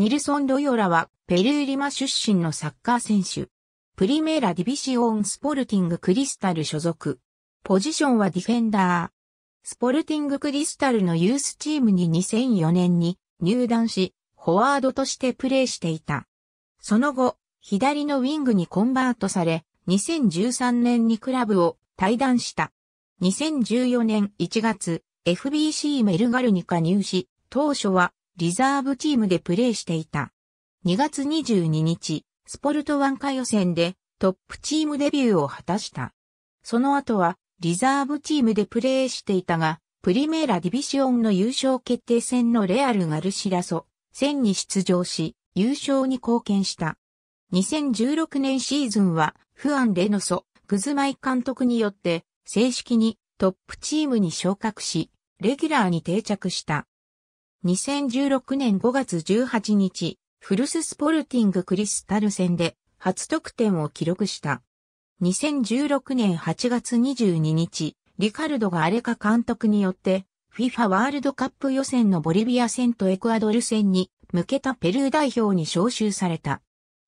ニルソン・ロヨラは、ペルーリマ出身のサッカー選手。プリメーラ・ディビシオン・スポルティング・クリスタル所属。ポジションはディフェンダー。スポルティング・クリスタルのユースチームに2004年に入団し、フォワードとしてプレーしていた。その後、左のウィングにコンバートされ、2013年にクラブを退団した。2014年1月、FBC メルガルに加入し、当初はリザーブチームでプレーしていた。2月22日、スポルトワンカ予選でトップチームデビューを果たした。その後はリザーブチームでプレーしていたが、プリメーラディビシオンの優勝決定戦のレアル・ガルシラソ戦に出場し、優勝に貢献した。2016年シーズンは、フアン・レノソ、グズマイ監督によって、正式にトップチームに昇格し、レギュラーに定着した。2016年5月18日、フルスポルティングクリスタル戦で初得点を記録した。2016年8月22日、リカルドがアレカ監督によって、FIFA ワールドカップ予選のボリビア戦とエクアドル戦に向けたペルー代表に招集された。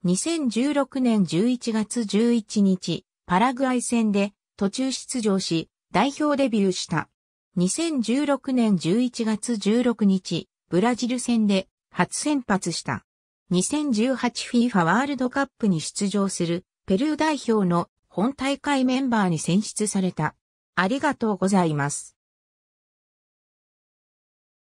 2016年11月11日、パラグアイ戦で途中出場し、代表デビューした。2016年11月16日、ブラジル戦で初先発した。2018FIFA ワールドカップに出場するペルー代表の本大会メンバーに選出された。ありがとうございます。